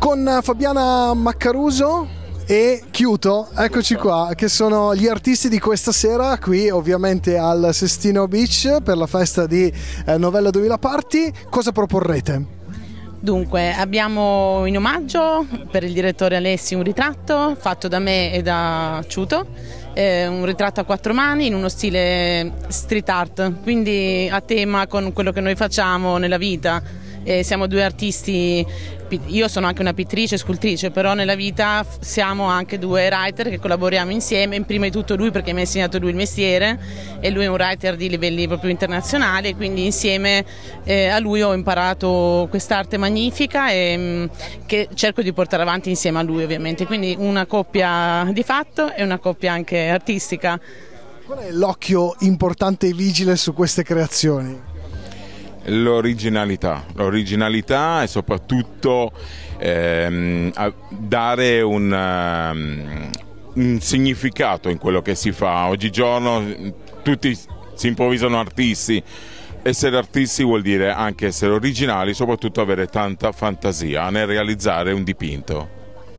con eh, Fabiana Maccaruso e Chiuto, eccoci qua, che sono gli artisti di questa sera qui ovviamente al Sestino Beach per la festa di eh, Novella 2000 Party. Cosa proporrete? Dunque, abbiamo in omaggio per il direttore Alessi un ritratto fatto da me e da Ciuto, eh, un ritratto a quattro mani in uno stile street art, quindi a tema con quello che noi facciamo nella vita eh, siamo due artisti, io sono anche una pittrice, scultrice, però nella vita siamo anche due writer che collaboriamo insieme, in prima di tutto lui perché mi ha insegnato lui il mestiere e lui è un writer di livelli proprio internazionali, quindi insieme eh, a lui ho imparato quest'arte magnifica e, mh, mm, che cerco di portare avanti insieme a lui ovviamente, quindi una coppia di fatto e una coppia anche artistica. Qual è l'occhio importante e vigile su queste creazioni? L'originalità, l'originalità e soprattutto ehm, dare un, um, un significato in quello che si fa. Oggigiorno tutti si improvvisano artisti, essere artisti vuol dire anche essere originali, soprattutto avere tanta fantasia nel realizzare un dipinto.